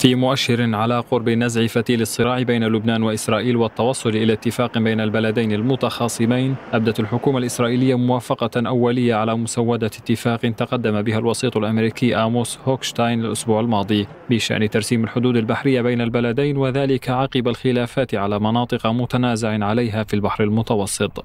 في مؤشر على قرب نزع فتيل الصراع بين لبنان وإسرائيل والتوصل إلى اتفاق بين البلدين المتخاصمين أبدت الحكومة الإسرائيلية موافقة أولية على مسودة اتفاق تقدم بها الوسيط الأمريكي آموس هوكشتاين الأسبوع الماضي بشأن ترسيم الحدود البحرية بين البلدين وذلك عقب الخلافات على مناطق متنازع عليها في البحر المتوسط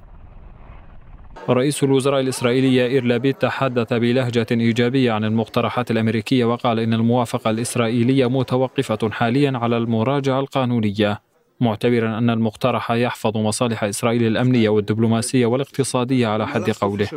رئيس الوزراء الإسرائيلي يائر لابيد تحدث بلهجة إيجابية عن المقترحات الأمريكية وقال إن الموافقة الإسرائيلية متوقفة حاليا على المراجعة القانونية معتبرا أن المقترح يحفظ مصالح إسرائيل الأمنية والدبلوماسية والاقتصادية على حد قوله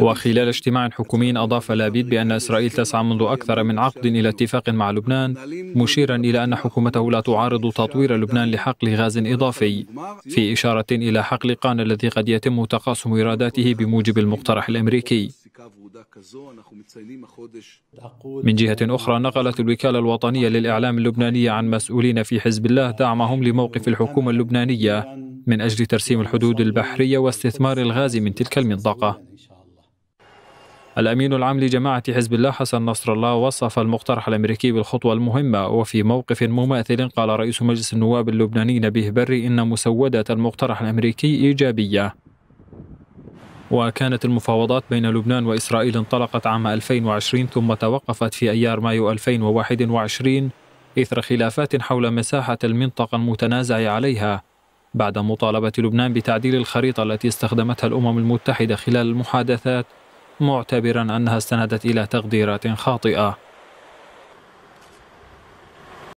وخلال اجتماع حكومي أضاف لابيد بأن إسرائيل تسعى منذ أكثر من عقد إلى اتفاق مع لبنان مشيرا إلى أن حكومته لا تعارض تطوير لبنان لحقل غاز إضافي في إشارة إلى حقل قان الذي قد يتم تقاسم إيراداته بموجب المقترح الأمريكي من جهة أخرى نقلت الوكالة الوطنية للإعلام اللبنانية عن مسؤولين في حزب الله دعمهم لموقف الحكومة اللبنانية من أجل ترسيم الحدود البحرية واستثمار الغاز من تلك المنطقة الأمين العام لجماعة حزب الله حسن نصر الله وصف المقترح الأمريكي بالخطوة المهمة وفي موقف مماثل قال رئيس مجلس النواب اللبناني نبيه بري إن مسودة المقترح الأمريكي إيجابية وكانت المفاوضات بين لبنان وإسرائيل انطلقت عام 2020 ثم توقفت في أيار مايو 2021 إثر خلافات حول مساحة المنطقة المتنازع عليها بعد مطالبة لبنان بتعديل الخريطة التي استخدمتها الأمم المتحدة خلال المحادثات معتبرا أنها استندت إلى تقديرات خاطئة